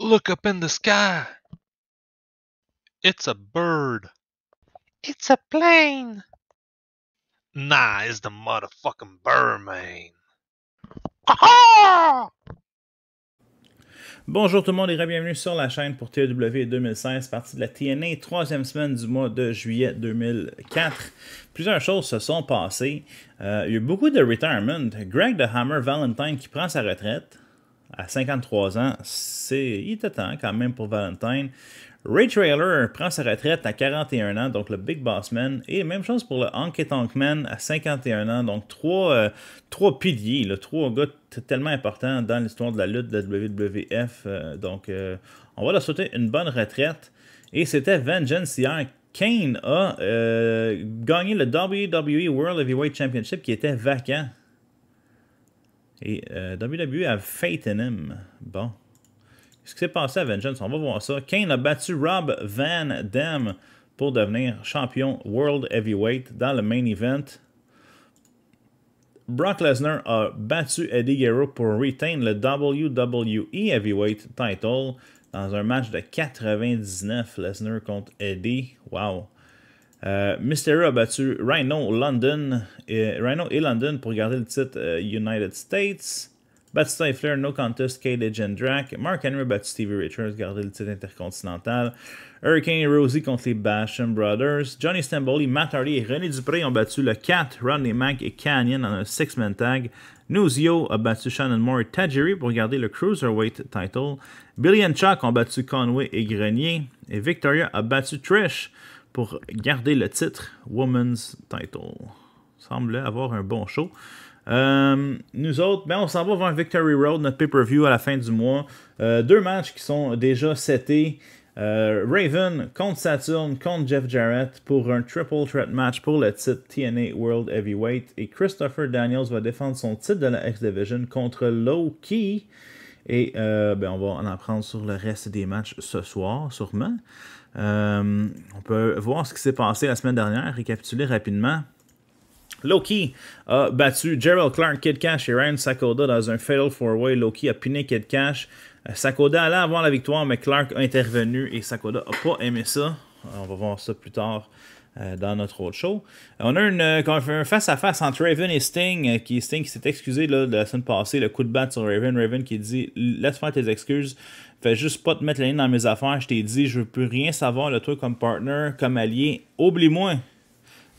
Look up in the sky. It's a bird. It's a plane. Nah, it's the motherfucking Bonjour tout le monde et bienvenue sur la chaîne pour TW 2016, partie de la TNA, troisième semaine du mois de juillet 2004. Plusieurs choses se sont passées. Euh, il y a eu beaucoup de retirement. Greg the Hammer Valentine qui prend sa retraite à 53 ans, c'est il était temps quand même pour Valentine. Ray Trailer prend sa retraite à 41 ans, donc le Big Boss Man. Et même chose pour le Honky Tonk à 51 ans. Donc trois, euh, trois piliers, trois gars tellement importants dans l'histoire de la lutte de la WWF. Euh, donc euh, on va leur souhaiter une bonne retraite. Et c'était Vengeance hier. Kane a gagné le WWE World Heavyweight Championship qui était vacant et euh, WWE a in him. Bon. Qu'est-ce qui s'est passé à Vengeance? On va voir ça. Kane a battu Rob Van Dam pour devenir champion World Heavyweight dans le main event. Brock Lesnar a battu Eddie Guerrero pour retain le WWE Heavyweight title dans un match de 99. Lesnar contre Eddie. Wow. Mr. Euh, Mysterio a battu Rhino London et, Rhino et London pour garder le titre euh, United States. Batista et Flair, no contest, Cage and Drac. Mark Henry a battu Stevie Richards, garder le titre intercontinental. Hurricane et Rosie contre les Basham Brothers. Johnny Stamboli, Matt Hardy et René Dupré ont battu le Cat, Rodney Mack et Canyon en un six-man tag. Nuzio a battu Shannon Moore et Tajiri pour garder le Cruiserweight title. Billy and Chuck ont battu Conway et Grenier. Et Victoria a battu Trish pour garder le titre Woman's Title. semblait avoir un bon show. Euh, nous autres, ben, on s'en va vers Victory Road, notre pay-per-view à la fin du mois. Euh, deux matchs qui sont déjà setés. Euh, Raven contre Saturn contre Jeff Jarrett pour un triple threat match pour le titre TNA World Heavyweight. Et Christopher Daniels va défendre son titre de la X Division contre Low Key. Et ben, on va en apprendre sur le reste des matchs ce soir, sûrement. Euh, on peut voir ce qui s'est passé la semaine dernière, récapituler rapidement. Loki a battu Gerald Clark, Kid Cash et Ryan Sakoda dans un Fatal 4-Way. Loki a piné Kid Cash. Euh, Sakoda allait avoir la victoire, mais Clark a intervenu et Sakoda n'a pas aimé ça. Euh, on va voir ça plus tard euh, dans notre autre show. On a une, euh, un face-à-face entre Raven et Sting, euh, qui Sting qui s'est excusé de la semaine passée, le coup de bat sur Raven. Raven qui dit Laisse faire tes excuses, fais juste pas te mettre la ligne dans mes affaires. Je t'ai dit, je veux plus rien savoir de toi comme partner, comme allié. Oublie-moi.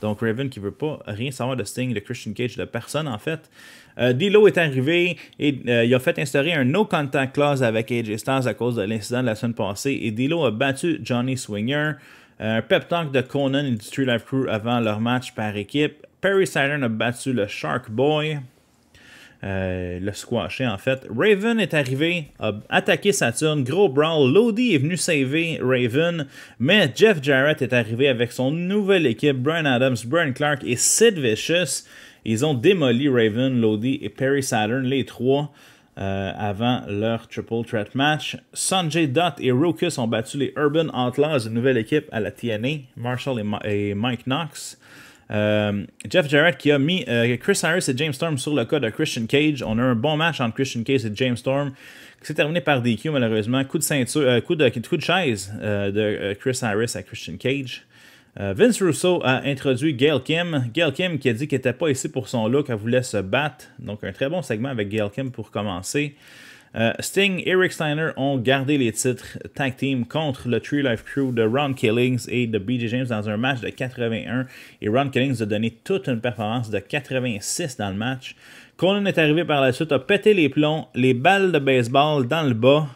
Donc Raven qui veut pas rien savoir de Sting, de Christian Cage, de personne en fait. Euh, est arrivé et il a fait instaurer un no contact clause avec AJ Styles à cause de l'incident de la semaine passée et D'Lo a battu Johnny Swinger. Un pep talk de Conan et du Street Life Crew avant leur match par équipe. Perry Saturn a battu le Shark Boy. Euh, le squashé en fait. Raven est arrivé, a attaqué Saturn, gros brawl. Lodi est venu sauver Raven, mais Jeff Jarrett est arrivé avec son nouvelle équipe, Brian Adams, Brian Clark et Sid Vicious. Ils ont démoli Raven, Lodi et Perry Saturn, les trois. Euh, avant leur Triple Threat match. Sanjay Dutt et Rokus ont battu les Urban Outlaws, une nouvelle équipe à la TNA, Marshall et, Mike Knox. Euh, Jeff Jarrett qui a mis euh, Chris Harris et James Storm sur le cas de Christian Cage. On a un bon match entre Christian Cage et James Storm qui s'est terminé par DQ malheureusement. Coup de ceinture, coup de chaise de Chris Harris à Christian Cage. Euh, Vince Russo a introduit Gail Kim. Gail Kim qui a dit qu'elle n'était pas ici pour son look, elle voulait se battre. Donc un très bon segment avec Gail Kim pour commencer. Euh, Sting et Rick Steiner ont gardé les titres tag team contre le Tree Life Crew de Ron Killings et de BJ James dans un match de 81. Et Ron Killings a donné toute une performance de 86 dans le match. Conan est arrivé par la suite, a pété les plombs, les balles de baseball dans le bas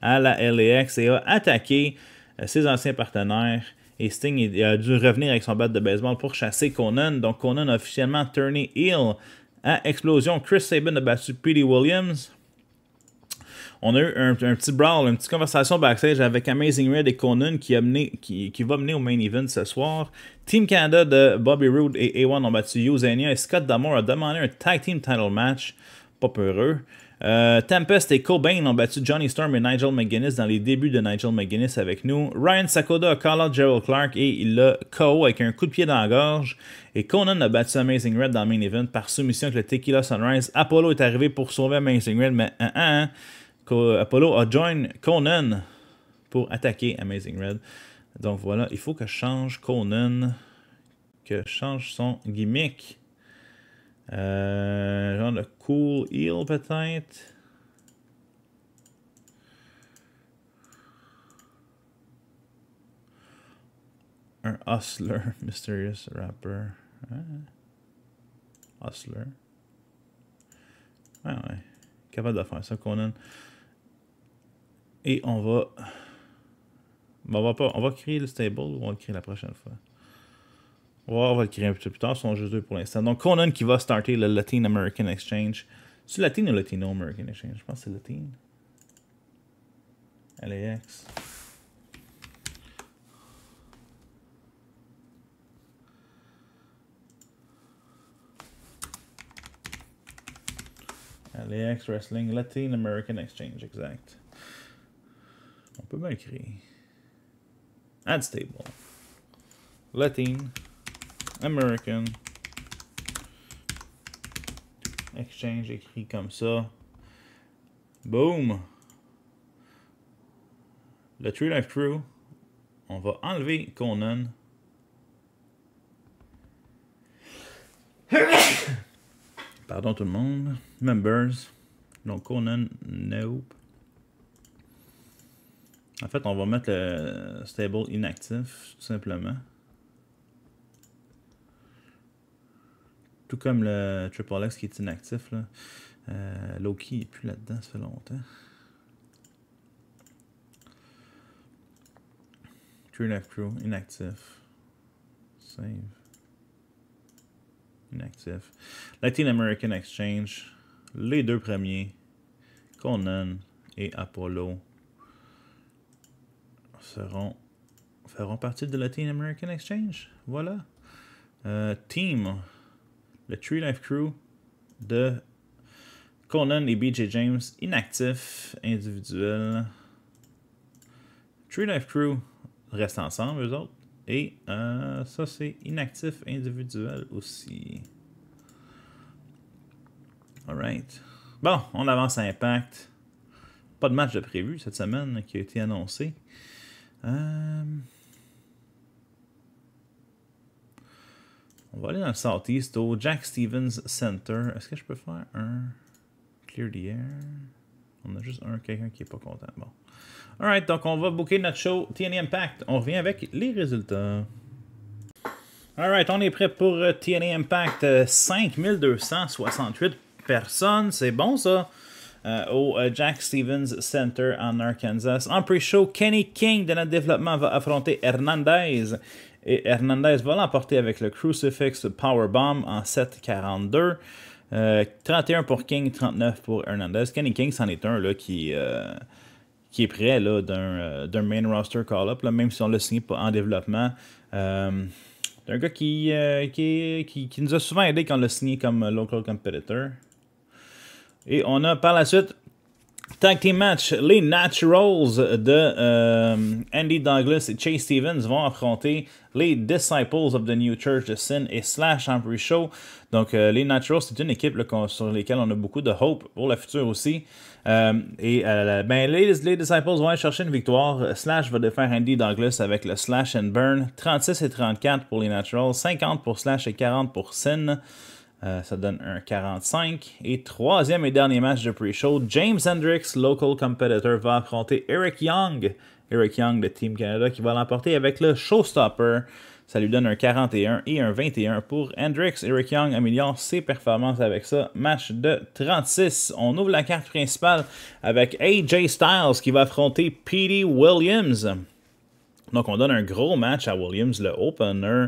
à la LAX et a attaqué euh, ses anciens partenaires. Et Sting a dû revenir avec son bat de baseball pour chasser Conan. Donc Conan a officiellement tourné heel à explosion. Chris Sabin a battu Petey Williams. On a eu un, petit brawl, une petite conversation backstage avec Amazing Red et Conan qui, a qui, va mener au main event ce soir. Team Canada de Bobby Roode et A1 ont battu Yuzania et Scott Damore a demandé un tag team title match. Pas peureux. Euh, Tempest et Cobain ont battu Johnny Storm et Nigel McGuinness dans les débuts de Nigel McGuinness avec nous. Ryan Sakoda a call Gerald Clark et il l'a KO avec un coup de pied dans la gorge. Et Conan a battu Amazing Red dans le main event par soumission avec le Tequila Sunrise. Apollo est arrivé pour sauver Amazing Red, mais hein, hein, hein. Apollo a join Conan pour attaquer Amazing Red. Donc voilà, il faut que je change Conan, que je change son gimmick. Euh, genre de Cool heel peut-être. Un Hustler, Mysterious Rapper. Hein? Hustler. Ouais, ouais. Capable de faire ça, Conan. Et on va. Ben, on va pas. On va créer le stable ou on va créer la prochaine fois? Ouais, on va le créer un petit peu plus tard, ce sont juste deux pour l'instant. Donc, Conan qui va starter le Latin American Exchange. C'est Latin ou Latino American Exchange Je pense que c'est Latin. LAX. LAX Wrestling, Latin American Exchange, exact. On peut bien créer. stable. Latin. American. Exchange écrit comme ça. Boom! Le Tree Life Crew. On va enlever Conan. Pardon tout le monde. Members. Donc Conan, nope. En fait, on va mettre le stable inactif, tout simplement. Tout comme le Triple X qui est inactif. Là. Euh, Loki n'est plus là-dedans, ça fait longtemps. True Life Crew, inactif. Save. Inactif. Latin American Exchange. Les deux premiers. Conan et Apollo seront feront partie de Latin American Exchange. Voilà. Euh, team. Tree Life Crew de Conan et BJ James, inactif individuel Tree Life Crew reste ensemble, eux autres. Et euh, ça, c'est inactif individuel aussi. Alright. Bon, on avance à Impact. Pas de match de prévu cette semaine qui a été annoncé. Euh, On va aller dans le Southeast au Jack Stevens Center. Est-ce que je peux faire un clear the air? On a juste un, quelqu'un qui n'est pas content. Bon. Alright, donc on va booker notre show TNA Impact. On revient avec les résultats. Alright, on est prêt pour euh, TNA Impact. 5268 euh, personnes, c'est bon ça? Euh, au Jack Stevens Center en Arkansas. En pre-show, Kenny King de notre développement va affronter Hernandez et Hernandez va l'emporter avec le Crucifix Powerbomb en 7-42. 31 euh, pour King, 39 pour Hernandez. Kenny King, c'en est un là, qui, euh, qui est prêt là, d'un, euh, main roster call-up, même si on l'a signé en développement. un gars qui, qui, nous a souvent aidé quand on l'a signé comme local competitor. Et on a par la suite Tag team match, les Naturals de euh, Andy Douglas et Chase Stevens vont affronter les Disciples of the New Church de Sin et Slash en show Donc, euh, les Naturals, c'est une équipe sur laquelle on a beaucoup de hope pour le futur aussi. Euh, et ben, les, Disciples vont aller chercher une victoire. Slash va défaire Andy Douglas avec le Slash and Burn. 36 et 34 pour les Naturals, 50 pour Slash et 40 pour Sin. Euh, ça donne un 45. Et troisième et dernier match de pre-show, James Hendricks, local competitor, va affronter Eric Young. Eric Young de Team Canada qui va l'emporter avec le Showstopper. Ça lui donne un 41 et un 21 pour Hendricks. Eric Young améliore ses performances avec ça. Match de 36. On ouvre la carte principale avec AJ Styles qui va affronter Petey Williams. Donc on donne un gros match à Williams, le opener.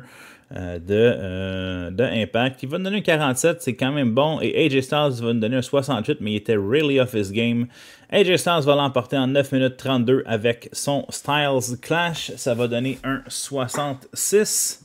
Euh, euh, de, Impact. Il va nous donner un 47, c'est quand même bon. Et AJ Styles va nous donner un 68, mais il était really off his game. AJ Styles va l'emporter en 9 minutes 32 avec son Styles Clash. Ça va donner un 66.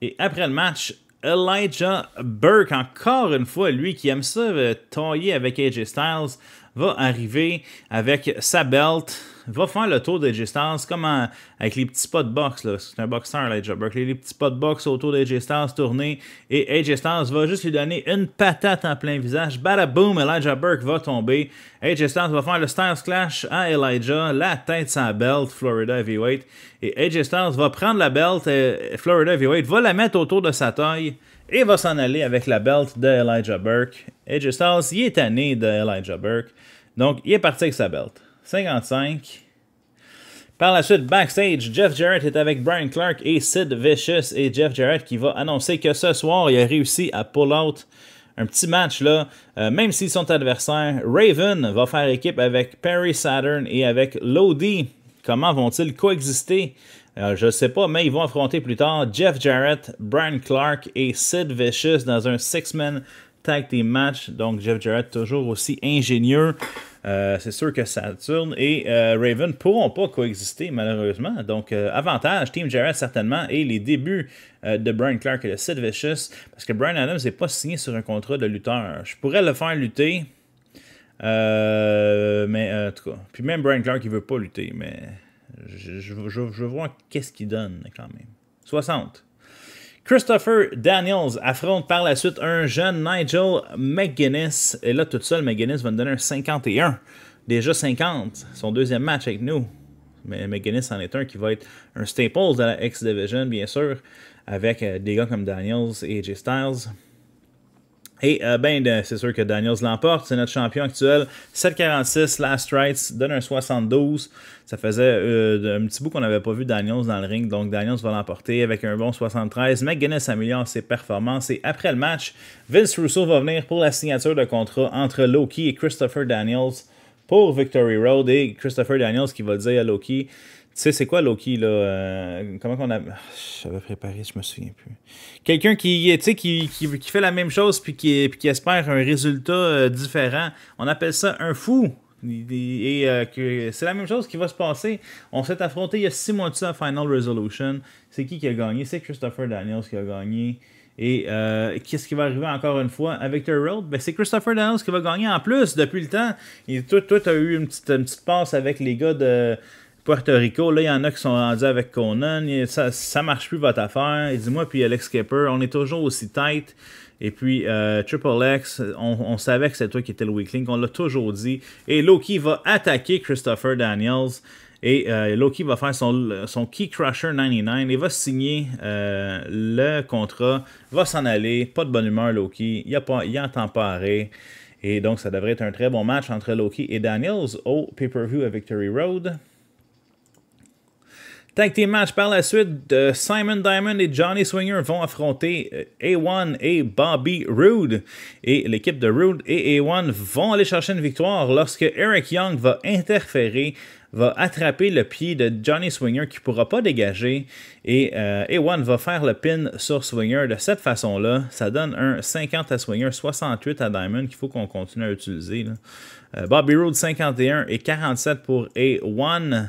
Et après le match, Elijah Burke, encore une fois, lui qui aime ça, euh, tailler avec AJ Styles, va arriver avec sa belt va faire le tour d'AJ Styles comme avec les petits pas de boxe. C'est un boxeur, Elijah Burke, Les petits pas de boxe autour d'AJ Styles tournés. Et AJ Styles va juste lui donner une patate en plein visage. bada-boom, Elijah Burke va tomber. AJ Styles va faire le Styles Clash à Elijah. La tête sa belt, Florida Heavyweight. Et AJ Styles va prendre la belt. Euh, Florida Heavyweight va la mettre autour de sa taille et va s'en aller avec la belt de Elijah Burke. AJ Styles, est tanné de Burke. Donc, il est parti avec sa belt. 55. Par la suite, backstage, Jeff Jarrett est avec Brian Clark et Sid Vicious. Et Jeff Jarrett qui va annoncer que ce soir, il a réussi à pull out un petit match là, euh, même s'ils sont adversaires. Raven va faire équipe avec Perry Saturn et avec Lodi. Comment vont-ils coexister? Euh, je ne sais pas, mais ils vont affronter plus tard Jeff Jarrett, Brian Clark et Sid Vicious dans un six-man tag team match. Donc Jeff Jarrett toujours aussi ingénieux. Euh, c'est sûr que Saturn et Raven euh, Raven pourront pas coexister malheureusement. Donc, euh, avantage, Team Jarrett certainement, et les débuts de Brian Clark et de Sid Vicious, parce que Brian Adams n'est pas signé sur un contrat de lutteur. Je pourrais le faire lutter, mais en tout cas. Puis même Brian Clark, il veut pas lutter, mais je, je, voir vois qu'est-ce qu'il donne quand même. 60. Christopher Daniels affronte par la suite un jeune Nigel McGuinness. Et là, tout seul, McGuinness va nous donner un 51. Déjà 50, son deuxième match avec nous. Mais McGuinness en est un qui va être un staple de la X-Division, bien sûr, avec euh, des gars comme Daniels et AJ Styles. Et euh, ben, c'est sûr que Daniels l'emporte. C'est notre champion actuel. 7,46, Last Rights donne un 72. Ça faisait euh, un petit bout qu'on n'avait pas vu Daniels dans le ring. Donc Daniels va l'emporter avec un bon 73. McGuinness améliore ses performances. Et après le match, Vince Russo va venir pour la signature de contrat entre Loki et Christopher Daniels pour Victory Road. Et Christopher Daniels qui va dire à Loki tu sais, c'est quoi Loki, là? Euh, comment qu'on a. J'avais préparé, je me souviens plus. Quelqu'un qui, qui, fait la même chose puis qui, espère un résultat euh, différent. On appelle ça un fou. Et, euh, c'est la même chose qui va se passer. On s'est affronté il y a six mois de ça à Final Resolution. C'est qui qui a gagné? C'est Christopher Daniels qui a gagné. Et qu'est-ce qui va arriver encore une fois avec The Road? Ben, c'est Christopher Daniels qui va gagner en plus depuis le temps. Et toi, tu as eu une petite, une petite passe avec les gars de, Puerto Rico, là, il y en a qui sont rendus avec Conan, ça, ça marche plus votre affaire. Et dis-moi, puis Alex Kepper, on est toujours aussi tight. Et puis, euh, Triple X, on, savait que c'est toi qui étais le weakling, on l'a toujours dit. Et Loki va attaquer Christopher Daniels. Et euh, Loki va faire son, son, Key Crusher 99 et va signer euh, le contrat, va s'en aller. Pas de bonne humeur, Loki. Il a pas à Et donc, ça devrait être un très bon match entre Loki et Daniels au pay-per-view à Victory Road. Tactique match par la suite, de Simon Diamond et Johnny Swinger vont affronter euh, A1 et Bobby Roode. Et l'équipe de Roode et A1 vont aller chercher une victoire lorsque Eric Young va interférer va attraper le pied de Johnny Swinger qui ne pourra pas dégager et euh, A1 va faire le pin sur Swinger de cette façon-là. Ça donne un 50 à Swinger, 68 à Diamond qu'il faut qu'on continue à utiliser. Euh, Bobby Roode 51 et 47 pour A1.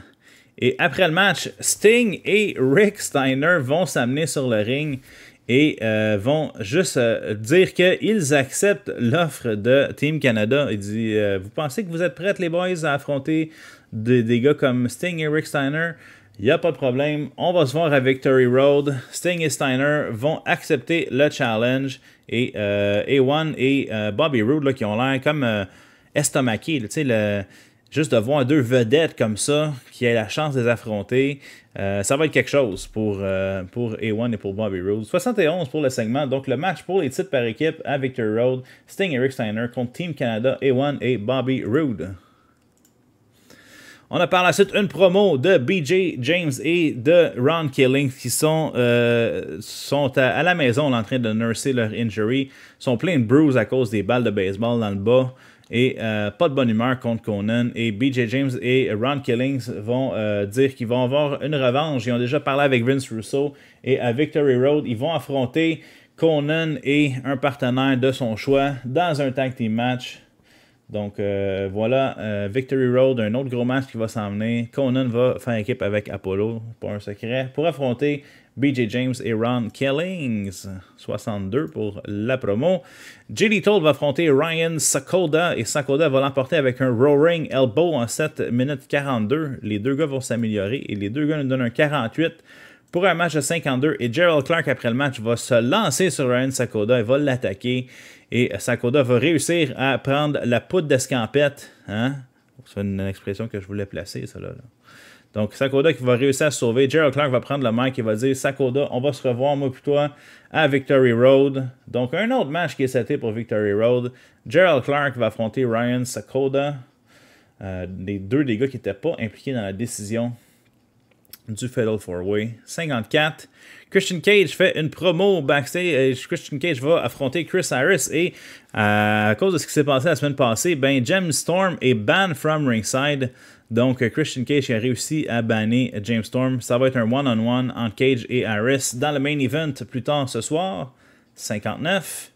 Et après le match, Sting et Rick Steiner vont s'amener sur le ring et euh, vont juste euh, dire qu'ils acceptent l'offre de Team Canada. Il dit euh, Vous pensez que vous êtes prêts, les boys, à affronter des, gars comme Sting et Rick Steiner Il n'y a pas de problème. On va se voir à Victory Road. Sting et Steiner vont accepter le challenge. Et A1 et Bobby Roode, là, qui ont l'air comme estomacés. sais, le, juste de voir deux vedettes comme ça qui aient la chance de les affronter, euh, ça va être quelque chose pour, euh, pour A1 et pour Bobby Roode. 71 pour le segment, donc le match pour les titres par équipe à Victor Road, Sting et Rick Steiner contre Team Canada, A1 et Bobby Roode. On a par la suite une promo de BJ James et de Ron Killing qui sont, euh, sont à, la maison en train de nurser leur injury. sont pleins de bruises à cause des balles de baseball dans le bas. Et euh, pas de bonne humeur contre Conan. Et BJ James et Ron Killings vont euh, dire qu'ils vont avoir une revanche. Ils ont déjà parlé avec Vince Russo. Et à Victory Road, ils vont affronter Conan et un partenaire de son choix dans un tag team match. Donc euh, voilà, Victory Road, un autre gros match qui va s'emmener. Conan va faire équipe avec Apollo, pas un secret, pour affronter BJ James et Ron Kellings. 62 pour la promo. Jilly Toll va affronter Ryan Sakoda et Sakoda va l'emporter avec un Roaring Elbow en 7 minutes 42. Les deux gars vont s'améliorer et les deux gars nous donnent un 48 pour un match de 52 et Gerald Clark après le match va se lancer sur Ryan Sakoda et va l'attaquer et Sakoda va réussir à prendre la poudre d'escampette. Hein? C'est une expression que je voulais placer, ça là. Donc, Sakoda qui va réussir à sauver. Gerald Clark va prendre le mic et va dire Sakoda, on va se revoir, moi et toi, à Victory Road. Donc, un autre match qui est seté pour Victory Road. Gerald Clark va affronter Ryan Sakoda. les euh, deux des gars qui n'étaient pas impliqués dans la décision du Fatal 4-Way. 54. Christian Cage fait une promo backstage. Christian Cage va affronter Chris Harris et euh, à cause de ce qui s'est passé la semaine passée, ben James Storm est banned from ringside. Donc, euh, Christian Cage a réussi à banner James Storm. Ça va être un one-on-one en entre Cage et Harris dans le main event plus tard ce soir. 59.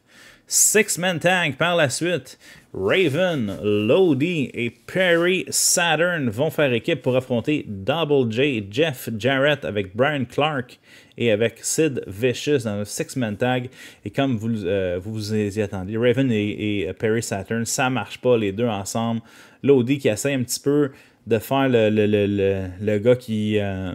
six Men tag par la suite. Raven, Lodi et Perry Saturn vont faire équipe pour affronter Double J, Jeff Jarrett avec Brian Clark et avec Sid Vicious dans le six Men tag. Et comme vous, euh, vous, y attendiez, Raven et, Perry Saturn, ça marche pas les deux ensemble. Lodi qui essaie un petit peu de faire le, le, gars qui. Euh,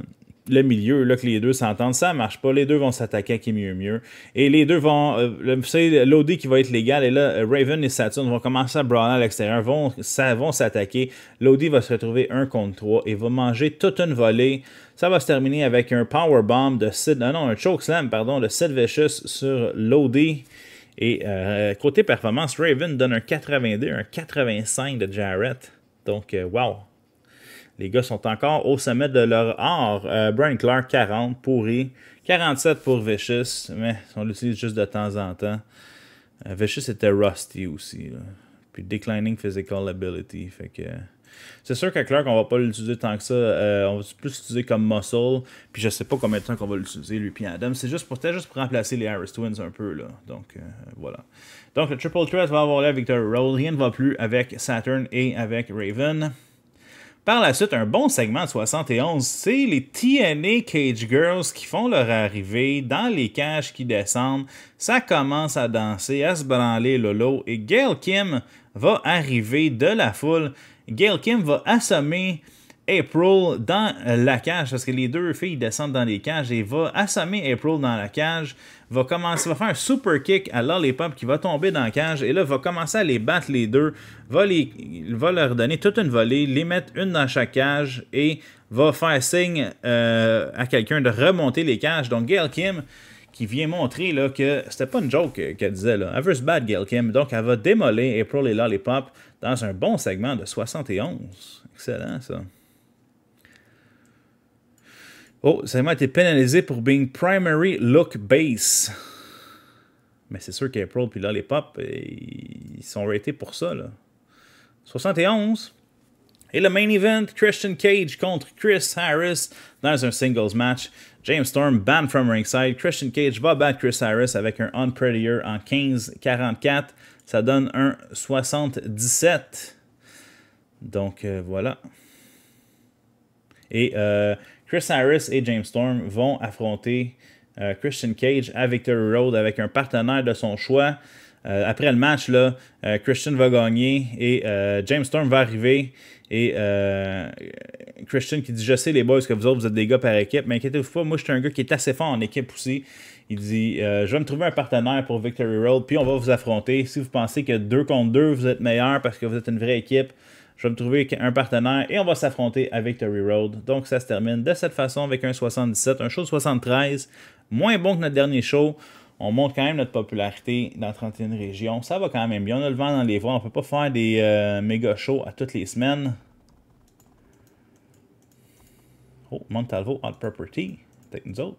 le milieu, là, que les deux s'entendent, ça marche pas. Les deux vont s'attaquer à qui mieux mieux. Et les deux vont. c'est euh, l'OD qui va être légal, et là, Raven et Saturn vont commencer à brawler à l'extérieur, vont, ça, vont s'attaquer. L'OD va se retrouver un contre 3 et va manger toute une volée. Ça va se terminer avec un powerbomb de Sid. Ah non, un slam pardon, de Sid Vicious sur l'OD. Et euh, côté performance, Raven donne un 82, un 85 de Jarrett. Donc, waouh wow! Les gars sont encore au sommet de leur art. Euh, Brian Clark, 40 pourri. 47 pour Vicious, mais on l'utilise juste de temps en temps. Euh, Vicious était rusty aussi. Puis declining physical ability. C'est sûr que Clark, on va pas l'utiliser tant que ça. Euh, on va plus l'utiliser comme muscle. Puis je sais pas combien de temps qu'on va l'utiliser, lui, puis Adam. C'est juste pour, juste pour remplacer les Harris Twins un peu, là. Donc, voilà. Donc, le Triple Threat va avoir l'air Victor Roll. ne va plus avec Saturn et avec Raven. Par la suite, un bon segment de 71, c'est les TNA Cage Girls qui font leur arrivée dans les cages qui descendent. Ça commence à danser, à se branler Lolo et Gail Kim va arriver de la foule. Gail Kim va assommer April dans la cage parce que les deux filles descendent dans les cages et va assommer April dans la cage, va commencer, va faire un super kick à Lollipop qui va tomber dans la cage et là va commencer à les battre les deux, va, les, va leur donner toute une volée, les mettre une dans chaque cage et va faire signe euh, à quelqu'un de remonter les cages. Donc Gail Kim qui vient montrer là, que c'était pas une joke qu'elle disait. Elle veut se battre Gail Kim, donc elle va démolir April et Lollipop dans un bon segment de 71. Excellent ça. Oh, ça m'a été pénalisé pour being primary look base. Mais c'est sûr qu'April puis là, les pop, euh, ils sont ratés pour ça. Là. 71. Et le main event, Christian Cage contre Chris Harris dans un singles match. James Storm banned from ringside. Christian Cage va battre Chris Harris avec un On en 15-44. Ça donne un 77. Donc euh, voilà. Et euh, Chris Harris et James Storm vont affronter euh, Christian Cage à Victory Road avec un partenaire de son choix. Euh, après le match, là, euh, Christian va gagner et James Storm va arriver. Et Christian qui dit Je sais, les boys, que vous autres, vous êtes des gars par équipe, mais inquiétez-vous pas, moi, je suis un gars qui est assez fort en équipe aussi. Il dit Je vais me trouver un partenaire pour Victory Road, puis on va vous affronter. Si vous pensez que deux contre deux, vous êtes meilleurs parce que vous êtes une vraie équipe, je vais me trouver un partenaire et on va s'affronter avec Victory Road. Donc ça se termine de cette façon avec un 77, un show de 73, moins bon que notre dernier show. On monte quand même notre popularité dans 31 régions. Ça va quand même bien. On a le vent dans les voies. On ne peut pas faire des euh, méga shows à toutes les semaines. Oh, Montalvo Hot Property. Peut-être nous autres.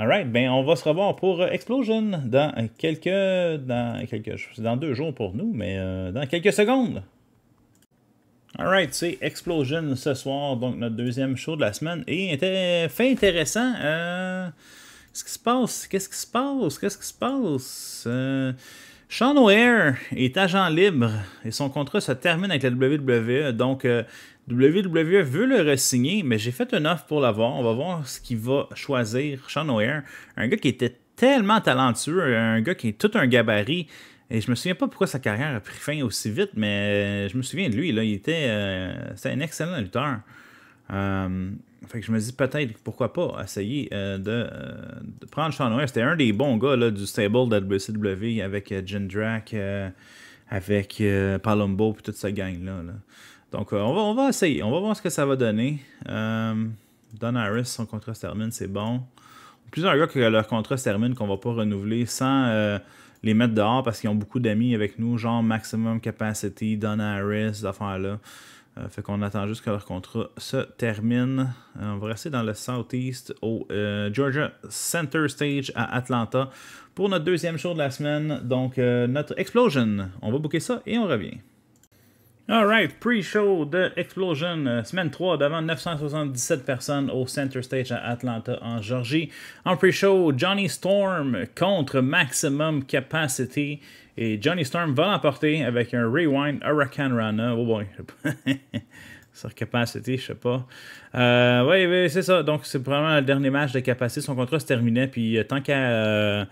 Alright, ben on va se revoir pour euh, Explosion dans quelques. dans quelques. dans deux jours pour nous, mais euh, dans quelques secondes. Alright, c'est Explosion ce soir, donc notre deuxième show de la semaine. Et était fait intéressant. Euh, qu'est-ce qui se passe? Qu'est-ce qui se passe? Qu'est-ce qui se passe? Sean O'Hare est agent libre et son contrat se termine avec la WWE. Donc, WWE veut le re mais j'ai fait une offre pour l'avoir. On va voir ce qu'il va choisir. Sean O'Hare, un gars qui était tellement talentueux, un gars qui est tout un gabarit. Et je me souviens pas pourquoi sa carrière a pris fin aussi vite, mais euh, je me souviens de lui. Là, il était, euh, un excellent lutteur. Euh, je me dis peut-être pourquoi pas essayer de, prendre Sean O'Hare. C'était un des bons gars du stable de WCW avec Jindrak, avec Palumbo et toute sa gang-là. là donc, euh, on, va, essayer. On va voir ce que ça va donner. Euh, Don Harris, son contrat se termine, c'est bon. Plusieurs gars que leur contrat se termine, qu'on va pas renouveler sans euh, les mettre dehors parce qu'ils ont beaucoup d'amis avec nous, genre Maximum Capacity, Don Harris, ces là fait qu'on attend juste que leur contrat se termine. on va rester dans le Southeast au Georgia Center Stage à Atlanta pour notre deuxième show de la semaine. Donc, notre Explosion. On va booker ça et on revient. Alright, pre-show de Explosion, euh, semaine 3 devant 977 personnes au Center Stage à Atlanta, en Georgie. En pre-show, Johnny Storm contre Maximum Capacity. Et Johnny Storm va l'emporter avec un Rewind Hurricane Rana. Oh boy, sur Capacity, je sais pas. Euh, oui, c'est ça. Donc, c'est probablement le dernier match de Capacity. Son contrat se terminait. Puis, euh, tant qu'à. Euh,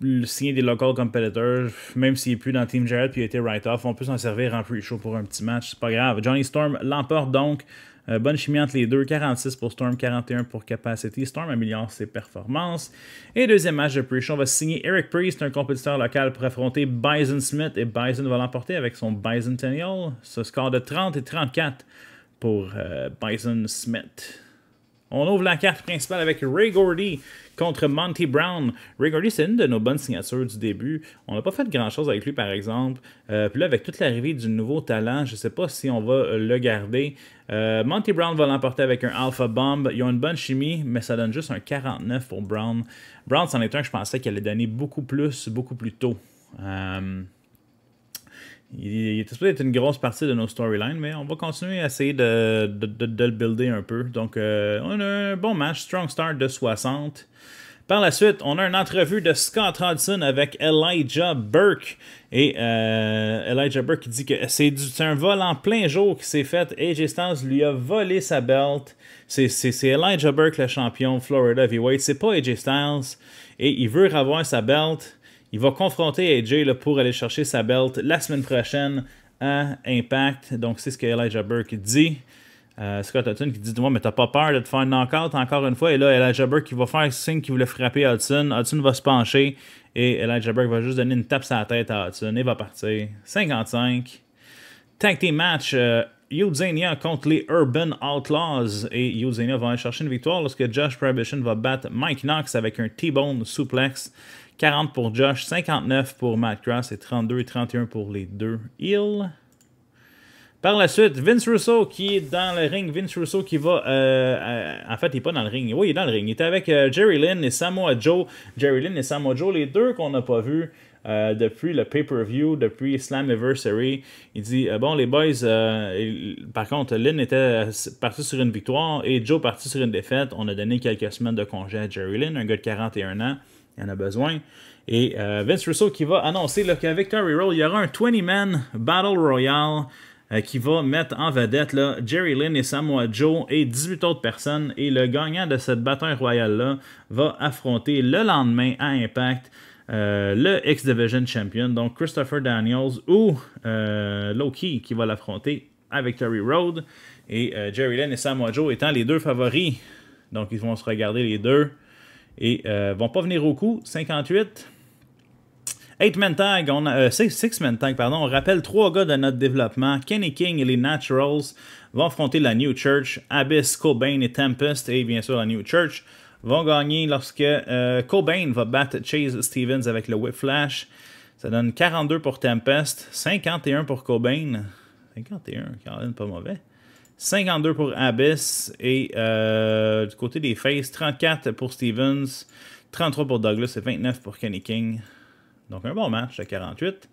le signer des local competitors, même s'il n'est plus dans Team Jared puis il a été write-off, on peut s'en servir en pre-show pour un petit match, c'est pas grave. Johnny Storm l'emporte donc. Euh, bonne chimie entre les deux, 46 pour Storm, 41 pour Capacity. Storm améliore ses performances. Et deuxième match de pre-show, on va signer Eric Priest, un compétiteur local, pour affronter Bison Smith. Et Bison va l'emporter avec son Bison Tenniel Ce score de 30 et 34 pour euh, Bison Smith. On ouvre la carte principale avec Ray Gordy contre Monty Brown. Ray Gordy, c'est une de nos bonnes signatures du début. On n'a pas fait grand-chose avec lui, par exemple. Euh, puis là, avec toute l'arrivée du nouveau talent, je ne sais pas si on va euh, le garder. Euh, Monty Brown va l'emporter avec un Alpha Bomb. Ils ont une bonne chimie, mais ça donne juste un 49 pour Brown. Brown, c'en est un que je pensais qu'elle allait donner beaucoup plus, beaucoup plus tôt. Euh... Il, était être une grosse partie de nos storylines, mais on va continuer à essayer de, de, le builder un peu. Donc, euh, on a un bon match, Strong Start de 60. Par la suite, on a une entrevue de Scott Hudson avec Elijah Burke. Et euh, Elijah Burke dit que c'est un vol en plein jour qui s'est fait. AJ Styles lui a volé sa belt. C'est Elijah Burke, le champion Florida Heavyweight. C'est pas AJ Styles. Et il veut revoir sa belt. Il va confronter AJ pour aller chercher sa belt la semaine prochaine à Impact. Donc, c'est ce que Elijah Burke dit. Euh, Scott Hudson qui dit Moi, mais t'as pas peur de te faire un knockout encore une fois. Et là, Elijah Burke qui va faire signe qu'il voulait frapper Hudson. Hudson va se pencher et Elijah Burke va juste donner une tape sur la tête à Hudson et va partir. 55. Tag team match. Euh, contre les Urban Outlaws et Yuzania va aller chercher une victoire lorsque Josh Prohibition va battre Mike Knox avec un T-bone suplex. 40 pour Josh, 59 pour Matt Cross et 32 et 31 pour les deux Hill. Par la suite, Vince Russo qui est dans le ring. Vince Russo qui va. Euh, euh, en fait, il n'est pas dans le ring. Oui, il est dans le ring. Il était avec euh, Jerry Lynn et Samoa Joe. Jerry Lynn et Samoa Joe, les deux qu'on n'a pas vus depuis le pay-per-view, depuis Slammiversary. Il dit Bon, les boys, par contre, Lynn était parti sur une victoire et Joe parti sur une défaite. On a donné quelques semaines de congé à Jerry Lynn, un gars de 41 ans il a besoin. Et euh, Vince Russo qui va annoncer qu'à Victory Road, il y aura un 20-man Battle Royale euh, qui va mettre en vedette Jerry Lynn et Samoa Joe et 18 autres personnes. Et le gagnant de cette bataille royale-là va affronter le lendemain à Impact euh, le X-Division Champion, donc Christopher Daniels ou Loki qui va l'affronter à Victory Road. Et Jerry Lynn et Samoa Joe étant les deux favoris. Donc ils vont se regarder les deux et euh, vont pas venir au coup. 58. 8 men tag, on a, 6 euh, men tag, pardon. On rappelle trois gars de notre développement. Kenny King et les Naturals vont affronter la New Church. Abyss, Cobain et Tempest et bien sûr la New Church vont gagner lorsque euh, Cobain va battre Chase Stevens avec le Whip Flash. Ça donne 42 pour Tempest, 51 pour Cobain. 51, quand même pas mauvais. 52 pour Abyss et euh, du côté des Faces, 34 pour Stevens, 33 pour Douglas et 29 pour Kenny King. Donc un bon match à 48.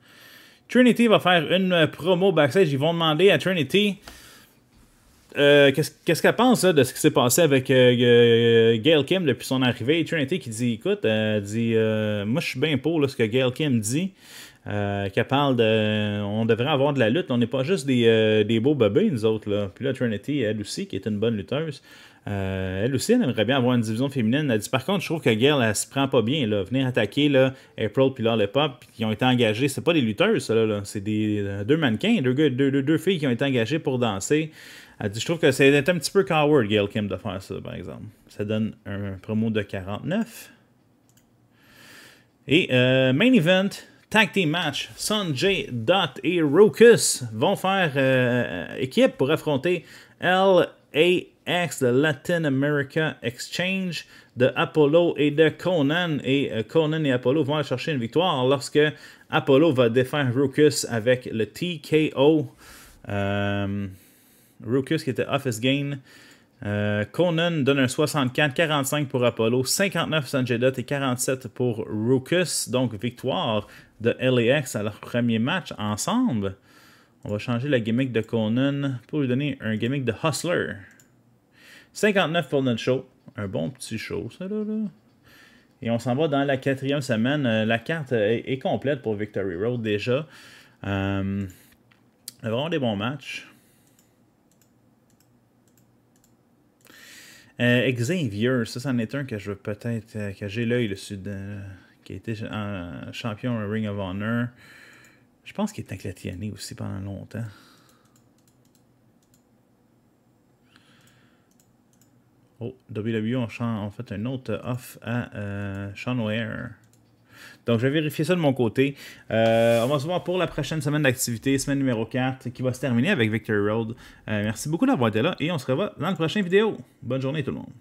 Trinity va faire une promo backstage. Ils vont demander à Trinity euh, qu'est-ce qu'elle pense de ce qui s'est passé avec euh, Gail Kim depuis son arrivée. Trinity qui dit écoute, dit moi je suis bien pour ce que Gail Kim dit. Euh, qui parle de. On devrait avoir de la lutte, on n'est pas juste des, euh, beaux bébés, nous autres. Là. Puis là, Trinity, elle aussi, qui est une bonne lutteuse, euh, elle aussi, elle aimerait bien avoir une division féminine. Elle dit Par contre, je trouve que Gail, elle se prend pas bien. Là. Venir attaquer là, April puis Lollipop, qui ont été engagés, c'est pas des lutteuses, là, là. c'est des deux mannequins, deux, deux, filles qui ont été engagées pour danser. Elle dit Je trouve que c'est un petit peu coward, Gail Kim, de faire ça, par exemple. Ça donne un promo de 49. Et euh, main event, Tag Team Match, Sanjay Dot et Rokus vont faire euh, euh, équipe pour affronter LAX, le Latin America Exchange de Apollo et de Conan. Et euh, Conan et Apollo vont aller chercher une victoire lorsque Apollo va défaire Rokus avec le TKO. Rukus qui était Office Gain. Euh, Conan donne un 64-45 pour Apollo, 59 Sanjay Dutt et 47 pour Rukus. Donc, victoire de LAX à leur premier match ensemble. On va changer la gimmick de Conan pour lui donner un gimmick de Hustler. 59 pour notre show. Un bon petit show, ça là. Et on s'en va dans la quatrième semaine. Euh, la carte est, complète pour Victory Road déjà. Euh, vraiment des bons matchs. Euh, Xavier, ça, c'en est un que je veux peut-être. Euh, que j'ai l'œil le sud qui était champion à Ring of Honor. Je pense qu'il est inclatiané aussi pendant longtemps. Oh, WWE ont, on fait un autre off à euh, Sean Ware. Donc, je vais vérifier ça de mon côté. Euh, on va se voir pour la prochaine semaine d'activité, semaine numéro 4, qui va se terminer avec Victory Road. Euh, merci beaucoup d'avoir été là et on se revoit dans la prochaine vidéo. Bonne journée tout le monde.